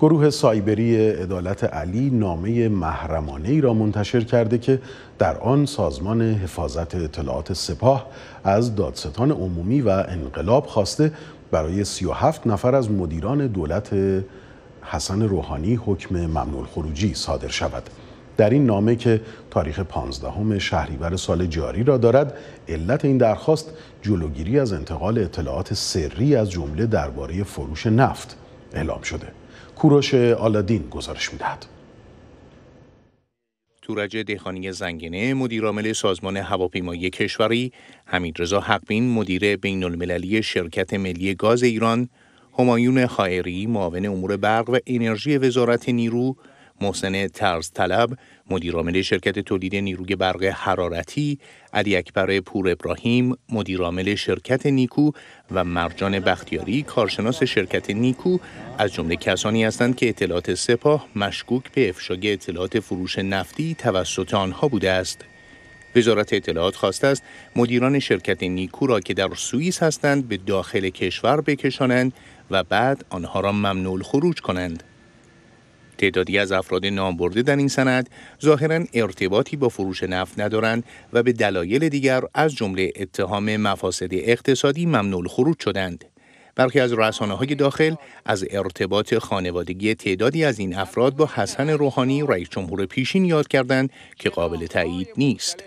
گروه سایبری عدالت علی نامه محرمانه ای را منتشر کرده که در آن سازمان حفاظت اطلاعات سپاه از دادستان عمومی و انقلاب خواسته برای 37 نفر از مدیران دولت حسن روحانی حکم ممنوع خروجی صادر شود در این نامه که تاریخ 15 شهریور سال جاری را دارد علت این درخواست جلوگیری از انتقال اطلاعات سری از جمله درباره فروش نفت اعلام شده کوروش آلادین گزارش میدهد تورج دهخانی زنگنه مدیرعامل سازمان هواپیمایی کشوری حمیدرضا حقبین مدیر بین المللی شرکت ملی گاز ایران همایون خائری معاون امور برق و انرژی وزارت نیرو محسن ترز طلب مدیرعامل شرکت تولید نیروی برق حرارتی علی اکبر پور ابراهیم مدیرعامل شرکت نیکو و مرجان بختیاری کارشناس شرکت نیکو از جمله کسانی هستند که اطلاعات سپاه مشکوک به افشای اطلاعات فروش نفتی توسط آنها بوده است وزارت اطلاعات خواسته است مدیران شرکت نیکو را که در سوئیس هستند به داخل کشور بکشانند و بعد آنها را ممنوع خروج کنند تعدادی از افراد نامبرده در این سند ظاهرا ارتباطی با فروش نفت ندارند و به دلایل دیگر از جمله اتهام مفاسد اقتصادی ممنوع خروج شدند. برخی از رسانه های داخل از ارتباط خانوادگی تعدادی از این افراد با حسن روحانی رئیس جمهور پیشین یاد کردند که قابل تایید نیست.